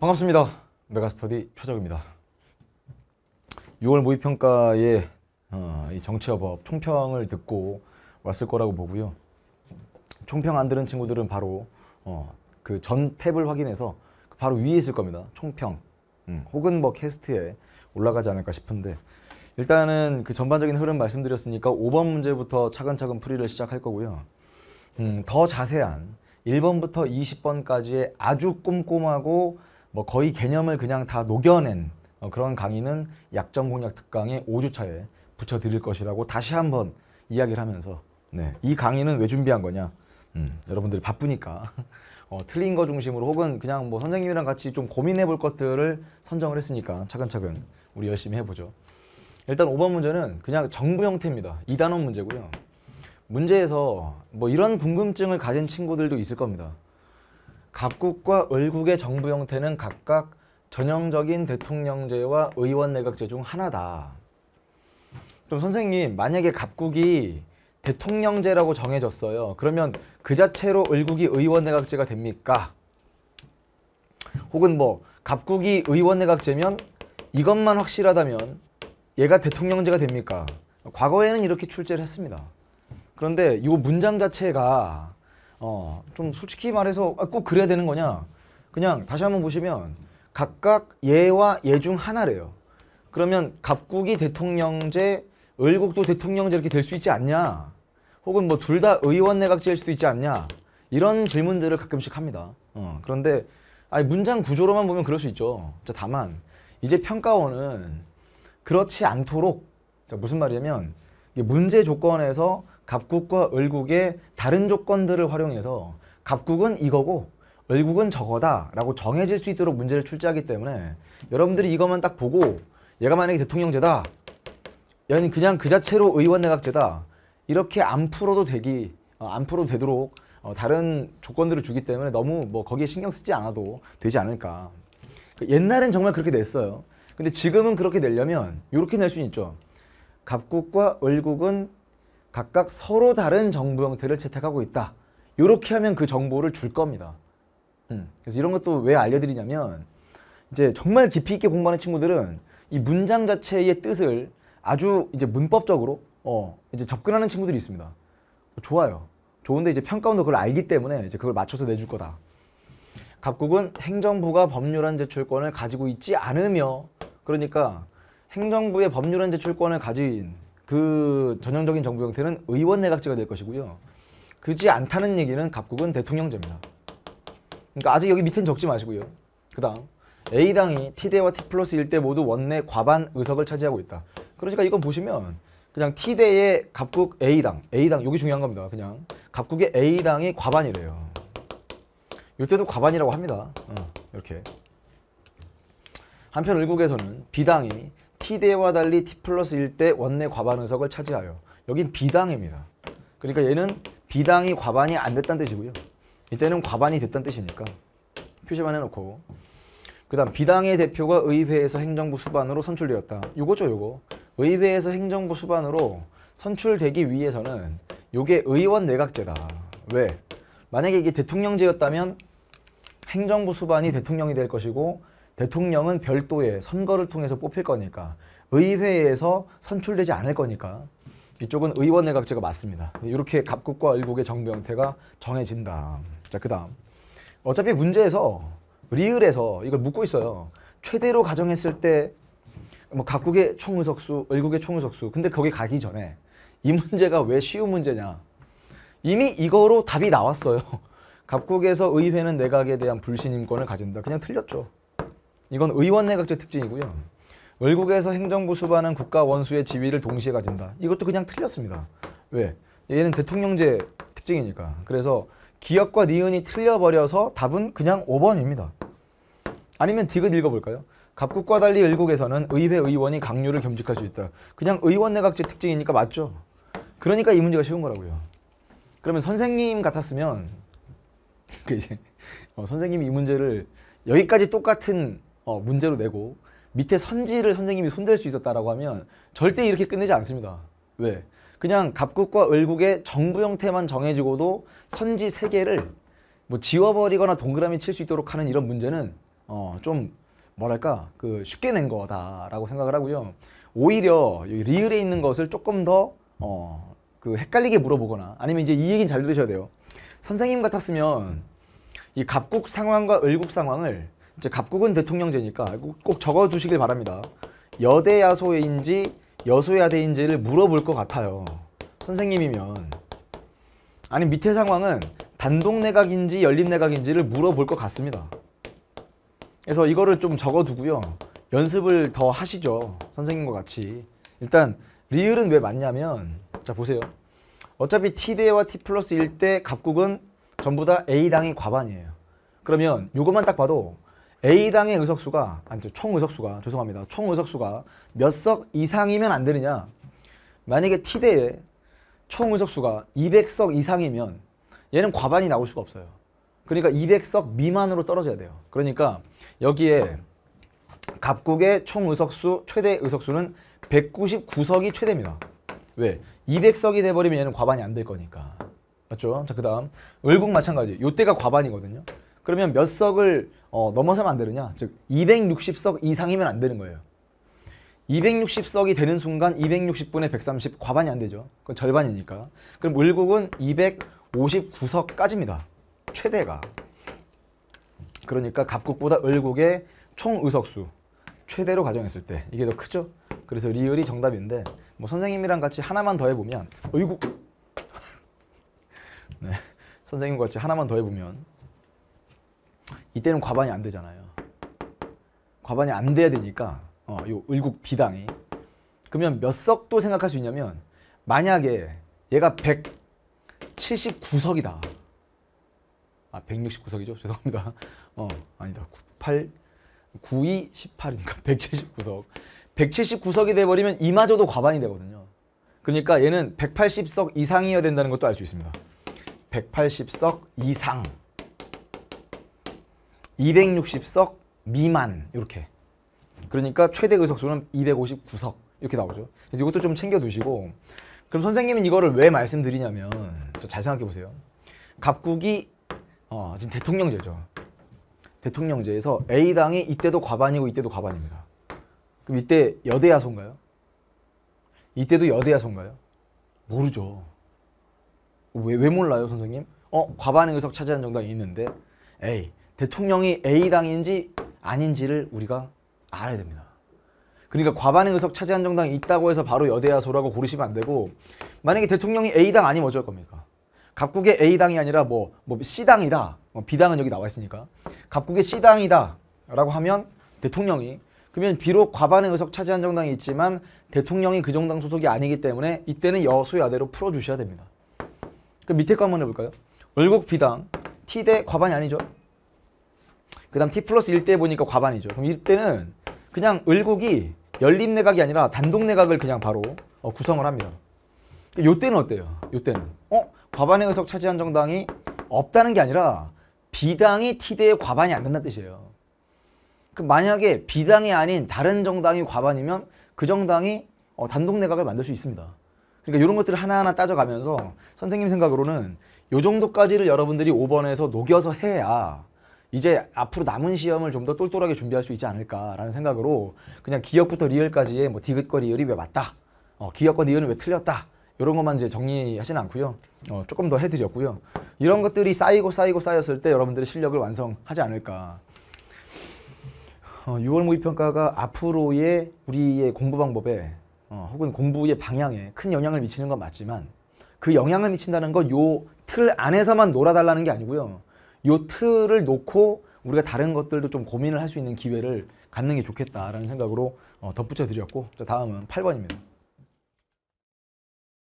반갑습니다. 메가스터디 최적입니다. 6월 모의평가에 어, 이 정치협업 총평을 듣고 왔을 거라고 보고요. 총평 안 들은 친구들은 바로 어, 그전 탭을 확인해서 바로 위에 있을 겁니다. 총평 음, 혹은 뭐 캐스트에 올라가지 않을까 싶은데 일단은 그 전반적인 흐름 말씀드렸으니까 5번 문제부터 차근차근 풀이를 시작할 거고요. 음, 더 자세한 1번부터 20번까지의 아주 꼼꼼하고 뭐 거의 개념을 그냥 다 녹여낸 어, 그런 강의는 약점 공략 특강의 5주차에 붙여드릴 것이라고 다시 한번 이야기를 하면서 네, 이 강의는 왜 준비한 거냐 음, 여러분들이 바쁘니까 어, 틀린 거 중심으로 혹은 그냥 뭐 선생님이랑 같이 좀 고민해 볼 것들을 선정을 했으니까 차근차근 우리 열심히 해보죠 일단 5번 문제는 그냥 정부 형태입니다 2단원 문제고요 문제에서 뭐 이런 궁금증을 가진 친구들도 있을 겁니다 각국과 을국의 정부 형태는 각각 전형적인 대통령제와 의원내각제 중 하나다. 그럼 선생님 만약에 각국이 대통령제라고 정해졌어요. 그러면 그 자체로 을국이 의원내각제가 됩니까? 혹은 뭐 갑국이 의원내각제면 이것만 확실하다면 얘가 대통령제가 됩니까? 과거에는 이렇게 출제를 했습니다. 그런데 이 문장 자체가 어, 좀 솔직히 말해서 아, 꼭 그래야 되는 거냐? 그냥 다시 한번 보시면 각각 예와 예 중 하나래요. 그러면 갑국이 대통령제, 을국도 대통령제 이렇게 될 수 있지 않냐? 혹은 뭐 둘 다 의원 내각제일 수도 있지 않냐? 이런 질문들을 가끔씩 합니다. 어, 그런데 아니 문장 구조로만 보면 그럴 수 있죠. 자, 다만 이제 평가원은 그렇지 않도록 자, 무슨 말이냐면 문제 조건에서 갑국과 을국의 다른 조건들을 활용해서 갑국은 이거고 을국은 저거다라고 정해질 수 있도록 문제를 출제하기 때문에 여러분들이 이것만 딱 보고 얘가 만약에 대통령제다 얘는 그냥 그 자체로 의원내각제다 이렇게 안 풀어도 되기 어, 안 풀어도 되도록 어, 다른 조건들을 주기 때문에 너무 뭐 거기에 신경 쓰지 않아도 되지 않을까 그러니까 옛날엔 정말 그렇게 냈어요 근데 지금은 그렇게 내려면 이렇게 낼 수 있죠 갑국과 을국은 각각 서로 다른 정부 형태를 채택하고 있다. 이렇게 하면 그 정보를 줄 겁니다. 음. 그래서 이런 것도 왜 알려드리냐면 이제 정말 깊이 있게 공부하는 친구들은 이 문장 자체의 뜻을 아주 이제 문법적으로 어 이제 접근하는 친구들이 있습니다. 좋아요. 좋은데 이제 평가원도 그걸 알기 때문에 이제 그걸 맞춰서 내줄 거다. 각국은 행정부가 법률안 제출권을 가지고 있지 않으며 그러니까 행정부의 법률안 제출권을 가진 그 전형적인 정부 형태는 의원 내각제가 될 것이고요. 그지 않다는 얘기는 각국은 대통령제입니다. 그러니까 아직 여기 밑엔 적지 마시고요. 그 다음 A당이 T대와 T 플러스 1대 모두 원내 과반 의석을 차지하고 있다. 그러니까 이건 보시면 그냥 T대의 갑국 A당, A당 여기 중요한 겁니다. 그냥 갑국의 A당이 과반이래요. 이때도 과반이라고 합니다. 어, 이렇게. 한편 을국에서는 B당이 T대와 달리 T 플러스 1대 원내 과반 의석을 차지하여 여긴 비당입니다. 그러니까 얘는 비당이 과반이 안 됐다는 뜻이고요. 이때는 과반이 됐다는 뜻이니까 표시만 해놓고 그 다음 비당의 대표가 의회에서 행정부 수반으로 선출되었다. 요거죠 요거. 의회에서 행정부 수반으로 선출되기 위해서는 요게 의원 내각제다. 왜? 만약에 이게 대통령제였다면 행정부 수반이 대통령이 될 것이고 대통령은 별도의 선거를 통해서 뽑힐 거니까 의회에서 선출되지 않을 거니까 이쪽은 의원내각제가 맞습니다. 이렇게 갑국과 을국의 정병태가 정해진다. 자, 그 다음. 어차피 문제에서 리을에서 이걸 묻고 있어요. 최대로 가정했을 때 뭐 각국의 총의석수, 을국의 총의석수. 근데 거기 가기 전에 이 문제가 왜 쉬운 문제냐. 이미 이거로 답이 나왔어요. 각국에서 의회는 내각에 대한 불신임권을 가진다. 그냥 틀렸죠. 이건 의원내각제 특징이고요. 외국에서 행정부 수반은 국가 원수의 지위를 동시에 가진다. 이것도 그냥 틀렸습니다. 왜? 얘는 대통령제 특징이니까. 그래서 기억과 니은이 틀려버려서 답은 그냥 5번입니다. 아니면 디귿 읽어볼까요? 갑국과 달리 외국에서는 의회 의원이 강요를 겸직할 수 있다. 그냥 의원내각제 특징이니까 맞죠. 그러니까 이 문제가 쉬운 거라고요. 그러면 선생님 같았으면 그 이제 어, 선생님이 이 문제를 여기까지 똑같은 어, 문제로 내고 밑에 선지를 선생님이 손댈 수 있었다라고 하면 절대 이렇게 끝내지 않습니다. 왜? 그냥 갑국과 을국의 정부 형태만 정해지고도 선지 세 개를 뭐 지워버리거나 동그라미 칠 수 있도록 하는 이런 문제는 어, 좀 뭐랄까 그 쉽게 낸 거다라고 생각을 하고요. 오히려 리을에 있는 것을 조금 더 어, 그 헷갈리게 물어보거나 아니면 이제 이 얘기는 잘 들으셔야 돼요. 선생님 같았으면 이 갑국 상황과 을국 상황을 이제 갑국은 대통령제니까 꼭 적어두시길 바랍니다. 여대야소인지 여소야대인지를 물어볼 것 같아요. 선생님이면. 아니 밑에 상황은 단독내각인지 연립내각인지를 물어볼 것 같습니다. 그래서 이거를 좀 적어두고요. 연습을 더 하시죠. 선생님과 같이. 일단 리을은 왜 맞냐면 자 보세요. 어차피 T대와 T 플러스 1대 갑국은 전부 다 A당이 과반이에요. 그러면 요것만 딱 봐도 A당의 의석수가 아니 총 의석수가 죄송합니다. 총 의석수가 몇 석 이상이면 안 되느냐? 만약에 t 대의총 의석수가 200석 이상이면 얘는 과반이 나올 수가 없어요. 그러니까 200석 미만으로 떨어져야 돼요. 그러니까 여기에 각국의 총 의석수 최대 의석수는 199석이 최대입니다. 왜? 200석이 돼버리면 얘는 과반이 안 될 거니까. 맞죠? 자, 그 다음. 을국 마찬가지. 요때가 과반이거든요. 그러면 몇 석을 어, 넘어서면 안 되느냐? 즉 260석 이상이면 안 되는 거예요. 260석이 되는 순간 260분의 130 과반이 안 되죠. 그건 절반이니까. 그럼 을국은 259석까지입니다. 최대가. 그러니까 갑국보다 을국의 총 의석수 최대로 가정했을 때 이게 더 크죠. 그래서 리을이 정답인데 뭐 선생님이랑 같이 하나만 더 해보면 어이구 네, 선생님 같이 하나만 더 해보면 이때는 과반이 안 되잖아요. 과반이 안 돼야 되니까 어, 요 을국 비당이 그러면 몇 석도 생각할 수 있냐면 만약에 얘가 179석이다. 아 169석이죠? 죄송합니다. 어 아니다. 8 92 18이니까 179석. 179석이 돼 버리면 이마저도 과반이 되거든요. 그러니까 얘는 180석 이상이어야 된다는 것도 알 수 있습니다. 180석 이상. 260석 미만 이렇게 그러니까 최대 의석수는 259석 이렇게 나오죠 그래서 이것도 좀 챙겨 두시고 그럼 선생님은 이거를 왜 말씀드리냐면 잘 생각해 보세요 갑국이 어, 지금 대통령제죠 대통령제에서 A당이 이때도 과반이고 이때도 과반입니다 그럼 이때 여대야소인가요? 이때도 여대야소인가요? 모르죠 왜, 왜 몰라요 선생님? 어 과반의 의석 차지한 정당이 있는데 에이 대통령이 A당인지 아닌지를 우리가 알아야 됩니다. 그러니까 과반의 의석 차지한 정당이 있다고 해서 바로 여대야소라고 고르시면 안 되고 만약에 대통령이 A당 아니면 어쩔 겁니까? 각국의 A당이 아니라 뭐, 뭐 C당이다. 뭐 B당은 여기 나와 있으니까. 각국의 C당이다. 라고 하면 대통령이 그러면 비록 과반의 의석 차지한 정당이 있지만 대통령이 그 정당 소속이 아니기 때문에 이때는 여소야대로 풀어주셔야 됩니다. 그 밑에 거 한번 해볼까요? 월곡 비당 T 대 과반이 아니죠? 그 다음 T 플러스 1대 보니까 과반이죠. 그럼 이때는 그냥 을국이 연립 내각이 아니라 단독 내각을 그냥 바로 어, 구성을 합니다. 요때는 어때요? 요때는 어? 과반의 의석 차지한 정당이 없다는 게 아니라 비당이 T대의 과반이 안 된다는 뜻이에요. 그 만약에 비당이 아닌 다른 정당이 과반이면 그 정당이 어, 단독 내각을 만들 수 있습니다. 그러니까 이런 것들을 하나하나 따져가면서 선생님 생각으로는 요 정도까지를 여러분들이 5번에서 녹여서 해야 이제 앞으로 남은 시험을 좀 더 똘똘하게 준비할 수 있지 않을까라는 생각으로 그냥 기억부터 리을까지의 뭐 디귿과 리을이 왜 맞다, 어, 기억과 리을은 왜 틀렸다 이런 것만 이제 정리하진 않고요. 어, 조금 더 해드렸고요. 이런 것들이 쌓이고 쌓이고 쌓였을 때 여러분들의 실력을 완성하지 않을까. 어, 6월 모의평가가 앞으로의 우리의 공부 방법에 어, 혹은 공부의 방향에 큰 영향을 미치는 건 맞지만 그 영향을 미친다는 건 요 틀 안에서만 놀아달라는 게 아니고요. 요트를 놓고 우리가 다른 것들도 좀 고민을 할 수 있는 기회를 갖는 게 좋겠다라는 생각으로 어, 덧붙여 드렸고 다음은 8번입니다.